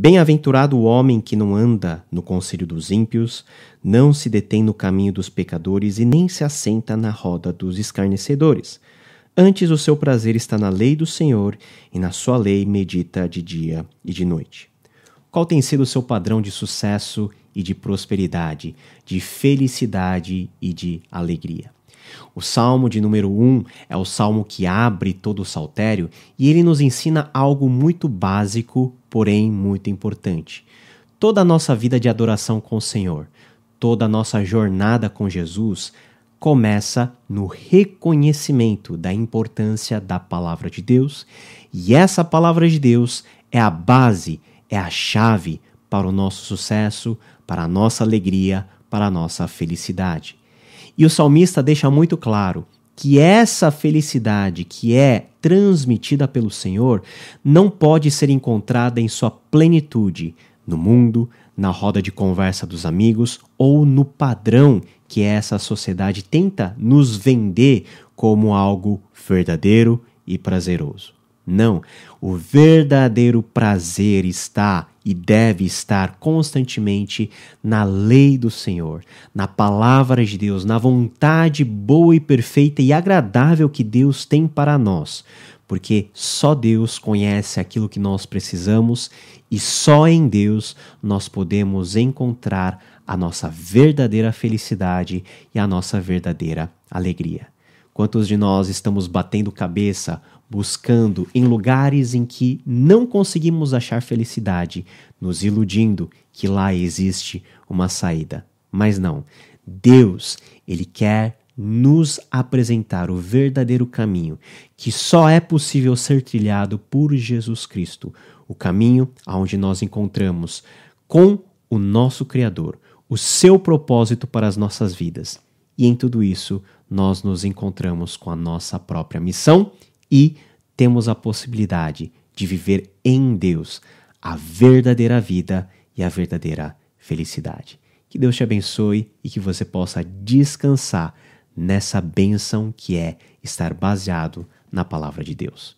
Bem-aventurado o homem que não anda no conselho dos ímpios, não se detém no caminho dos pecadores e nem se assenta na roda dos escarnecedores. Antes o seu prazer está na lei do Senhor e na sua lei medita de dia e de noite. Qual tem sido o seu padrão de sucesso e de prosperidade, de felicidade e de alegria? O salmo de número 1 é o salmo que abre todo o saltério e ele nos ensina algo muito básico porém muito importante. Toda a nossa vida de adoração com o Senhor, toda a nossa jornada com Jesus, começa no reconhecimento da importância da palavra de Deus, e essa palavra de Deus é a base, é a chave para o nosso sucesso, para a nossa alegria, para a nossa felicidade. E o salmista deixa muito claro que essa felicidade que é transmitida pelo Senhor não pode ser encontrada em sua plenitude no mundo, na roda de conversa dos amigos ou no padrão que essa sociedade tenta nos vender como algo verdadeiro e prazeroso. Não, o verdadeiro prazer está e deve estar constantemente na lei do Senhor, na palavra de Deus, na vontade boa e perfeita e agradável que Deus tem para nós, porque só Deus conhece aquilo que nós precisamos e só em Deus nós podemos encontrar a nossa verdadeira felicidade e a nossa verdadeira alegria. Quantos de nós estamos batendo cabeça, buscando em lugares em que não conseguimos achar felicidade, nos iludindo que lá existe uma saída? Mas não. Deus, ele quer nos apresentar o verdadeiro caminho, que só é possível ser trilhado por Jesus Cristo, o caminho aonde nós encontramos com o nosso criador, o seu propósito para as nossas vidas e em tudo isso nós nos encontramos com a nossa própria missão e temos a possibilidade de viver em Deus a verdadeira vida e a verdadeira felicidade. Que Deus te abençoe e que você possa descansar nessa bênção que é estar baseado na palavra de Deus.